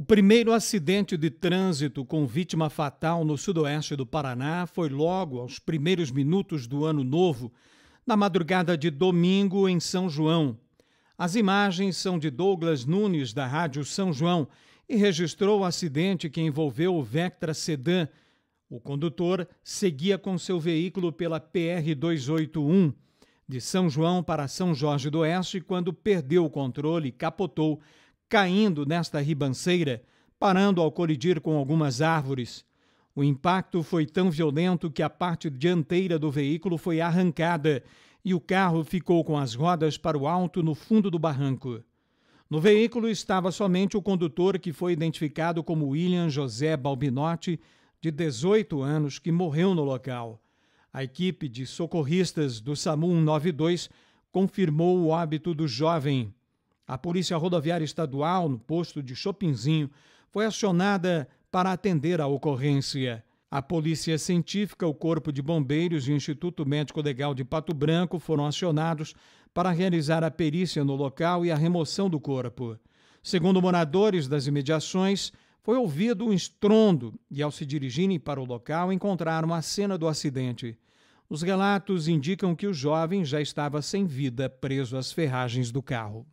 O primeiro acidente de trânsito com vítima fatal no sudoeste do Paraná foi logo aos primeiros minutos do ano novo, na madrugada de domingo em São João. As imagens são de Douglas Nunes, da Rádio São João, e registrou o acidente que envolveu o Vectra Sedan. O condutor seguia com seu veículo pela PR-281 de São João para São Jorge do Oeste quando perdeu o controle e capotou caindo nesta ribanceira, parando ao colidir com algumas árvores. O impacto foi tão violento que a parte dianteira do veículo foi arrancada e o carro ficou com as rodas para o alto no fundo do barranco. No veículo estava somente o condutor, que foi identificado como William José Balbinotti, de 18 anos, que morreu no local. A equipe de socorristas do SAMU 192 confirmou o óbito do jovem, a Polícia Rodoviária Estadual, no posto de Chopinzinho, foi acionada para atender à ocorrência. A Polícia Científica, o Corpo de Bombeiros e o Instituto Médico Legal de Pato Branco foram acionados para realizar a perícia no local e a remoção do corpo. Segundo moradores das imediações, foi ouvido um estrondo e, ao se dirigirem para o local, encontraram a cena do acidente. Os relatos indicam que o jovem já estava sem vida, preso às ferragens do carro.